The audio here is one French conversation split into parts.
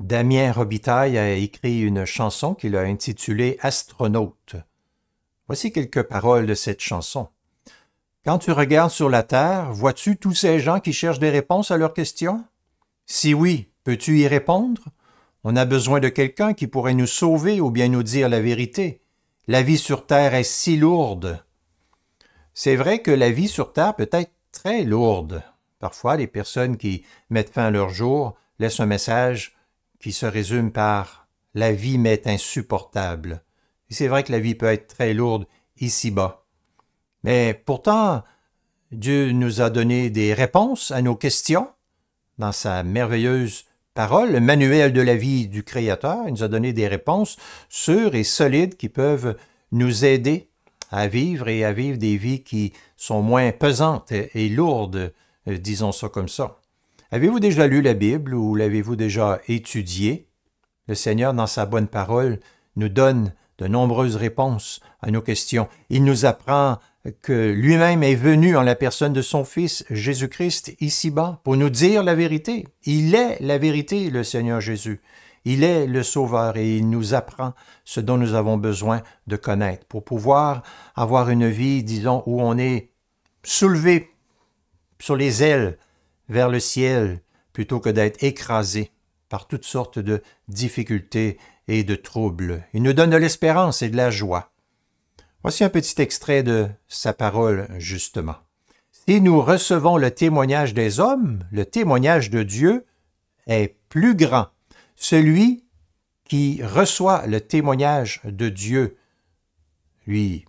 Damien Robitaille a écrit une chanson qu'il a intitulée Astronaute. Voici quelques paroles de cette chanson. Quand tu regardes sur la Terre, vois-tu tous ces gens qui cherchent des réponses à leurs questions? Si oui, peux-tu y répondre? On a besoin de quelqu'un qui pourrait nous sauver ou bien nous dire la vérité. La vie sur Terre est si lourde. C'est vrai que la vie sur Terre peut être très lourde. Parfois, les personnes qui mettent fin à leur jour laissent un message qui se résume par La vie m'est insupportable. c'est vrai que la vie peut être très lourde ici-bas. Mais pourtant, Dieu nous a donné des réponses à nos questions dans sa merveilleuse parole, le manuel de la vie du Créateur. Il nous a donné des réponses sûres et solides qui peuvent nous aider à vivre et à vivre des vies qui sont moins pesantes et lourdes, euh, disons ça comme ça. Avez-vous déjà lu la Bible ou l'avez-vous déjà étudiée? Le Seigneur, dans sa bonne parole, nous donne de nombreuses réponses à nos questions. Il nous apprend que lui-même est venu en la personne de son Fils Jésus-Christ ici-bas pour nous dire la vérité. Il est la vérité, le Seigneur Jésus. Il est le Sauveur et il nous apprend ce dont nous avons besoin de connaître pour pouvoir avoir une vie, disons, où on est soulevé sur les ailes vers le ciel plutôt que d'être écrasé par toutes sortes de difficultés et de troubles. Il nous donne de l'espérance et de la joie. Voici un petit extrait de sa parole, justement. Si nous recevons le témoignage des hommes, le témoignage de Dieu est plus grand. Celui qui reçoit le témoignage de Dieu, lui,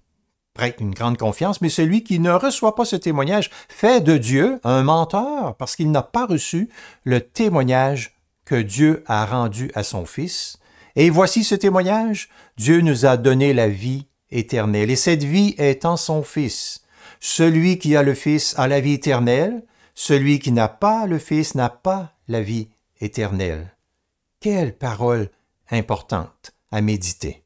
prête une grande confiance, mais celui qui ne reçoit pas ce témoignage fait de Dieu un menteur parce qu'il n'a pas reçu le témoignage que Dieu a rendu à son Fils. Et voici ce témoignage, Dieu nous a donné la vie éternelle, et cette vie est en son Fils. Celui qui a le Fils a la vie éternelle, celui qui n'a pas le Fils n'a pas la vie éternelle. Quelle parole importante à méditer.